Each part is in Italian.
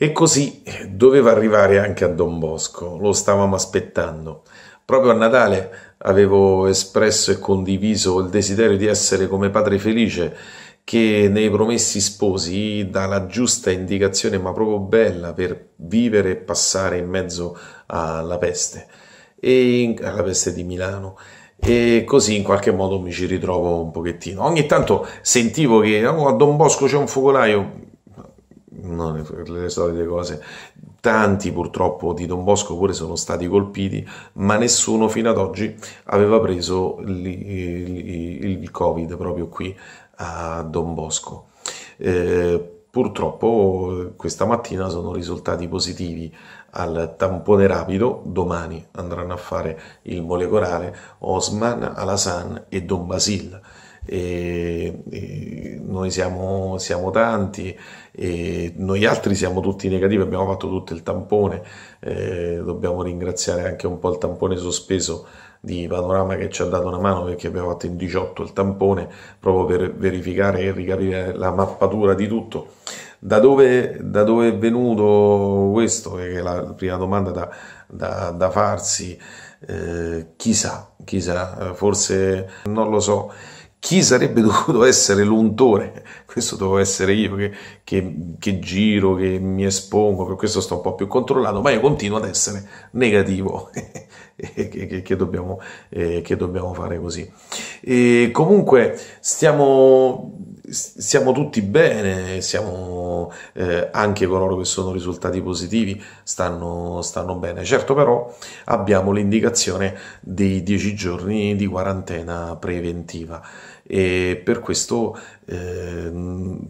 E così eh, doveva arrivare anche a Don Bosco, lo stavamo aspettando. Proprio a Natale avevo espresso e condiviso il desiderio di essere come padre felice che nei promessi sposi dà la giusta indicazione, ma proprio bella, per vivere e passare in mezzo alla peste, e alla peste di Milano. E così in qualche modo mi ci ritrovo un pochettino. Ogni tanto sentivo che oh, a Don Bosco c'è un focolaio, no, le, le solite cose. Tanti purtroppo di Don Bosco pure sono stati colpiti, ma nessuno fino ad oggi aveva preso il, il, il Covid proprio qui a Don Bosco. Eh, purtroppo questa mattina sono risultati positivi al tampone rapido, domani andranno a fare il molecolare Osman, Alasan e Don Basil e, e noi siamo, siamo, tanti e noi altri siamo tutti negativi, abbiamo fatto tutto il tampone, eh, dobbiamo ringraziare anche un po' il tampone sospeso di Panorama che ci ha dato una mano perché abbiamo fatto in 18 il tampone proprio per verificare e ricapire la mappatura di tutto. Da dove, da dove, è venuto questo? Che è la prima domanda da, da, da farsi. Eh, chissà, chissà, forse non lo so chi sarebbe dovuto essere l'untore? Questo dovevo essere io che, che, che, giro, che mi espongo, per questo sto un po' più controllato, ma io continuo ad essere negativo, che, che, dobbiamo, eh, che dobbiamo fare così. E comunque stiamo siamo tutti bene, siamo, eh, anche coloro che sono risultati positivi stanno, stanno bene. Certo però abbiamo l'indicazione dei 10 giorni di quarantena preventiva e per questo eh,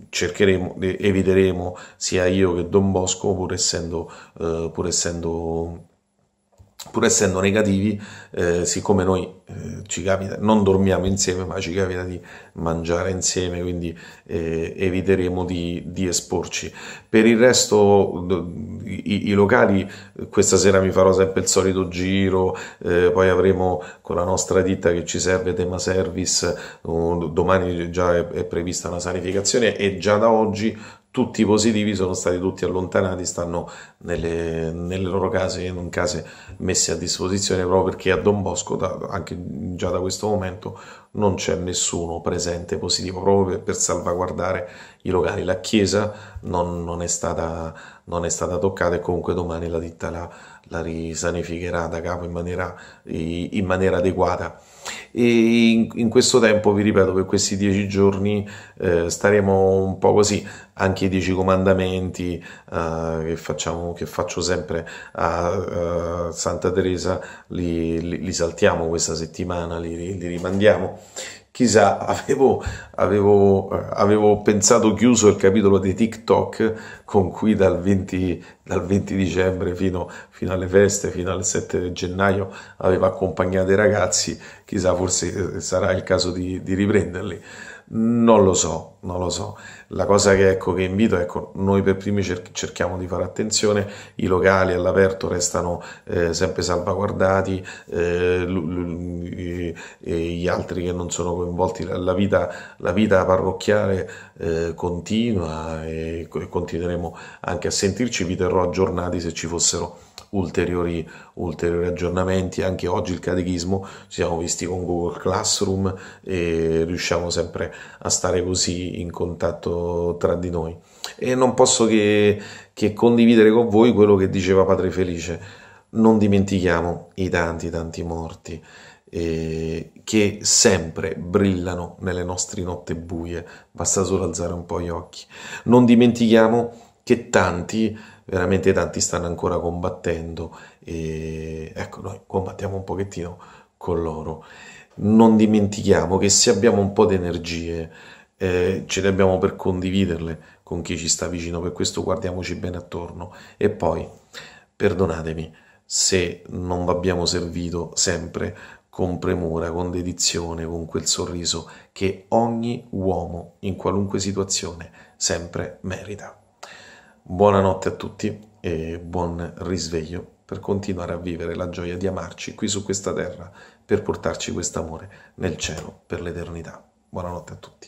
cercheremo, eviteremo sia io che Don Bosco pur essendo, eh, pur essendo pur essendo negativi, eh, siccome noi eh, ci capita, non dormiamo insieme, ma ci capita di mangiare insieme, quindi eh, eviteremo di, di, esporci. Per il resto, i, i, locali, questa sera mi farò sempre il solito giro, eh, poi avremo con la nostra ditta che ci serve tema service, domani già è, è prevista una sanificazione e già da oggi tutti i positivi sono stati tutti allontanati, stanno nelle, nelle loro case in case messe a disposizione proprio perché a Don Bosco, da, anche già da questo momento, non c'è nessuno presente positivo proprio per, per salvaguardare i locali. La chiesa non, non, è stata, non, è stata, toccata e comunque domani la ditta la, la risanificherà da capo in maniera, in maniera adeguata e in, in questo tempo vi ripeto per questi dieci giorni eh, staremo un po' così anche i dieci comandamenti eh, che, facciamo, che faccio sempre a, a eh, Santa Teresa li, li, li, saltiamo questa settimana, li, li rimandiamo chissà, avevo, avevo, avevo, pensato chiuso il capitolo di TikTok con cui dal 20, dal 20 dicembre fino, fino, alle feste, fino al 7 gennaio, avevo accompagnato i ragazzi, chissà, forse eh, sarà il caso di, di riprenderli. Non lo so, non lo so. La cosa che, ecco, che invito, ecco, noi per primi cer cerchiamo di fare attenzione, i locali all'aperto restano eh, sempre salvaguardati, eh, gli altri che non sono coinvolti, la vita, la vita parrocchiale eh, continua e, e continueremo anche a sentirci, vi terrò aggiornati se ci fossero ulteriori, ulteriori aggiornamenti. Anche oggi il catechismo ci siamo visti con Google Classroom e riusciamo sempre a stare così in contatto tra di noi. E non posso che, che condividere con voi quello che diceva Padre Felice. Non dimentichiamo i tanti, tanti morti eh, che sempre brillano nelle nostre notte buie, basta solo alzare un po' gli occhi. Non dimentichiamo che tanti, veramente tanti, stanno ancora combattendo e ecco, noi combattiamo un pochettino con loro. Non dimentichiamo che se abbiamo un po' di energie, eh, ce le abbiamo per condividerle con chi ci sta vicino, per questo guardiamoci bene attorno e poi perdonatemi se non v'abbiamo servito sempre con premura, con dedizione, con quel sorriso che ogni uomo in qualunque situazione sempre merita. Buonanotte a tutti e buon risveglio per continuare a vivere la gioia di amarci qui su questa terra, per portarci quest'amore nel cielo per l'eternità. Buonanotte a tutti.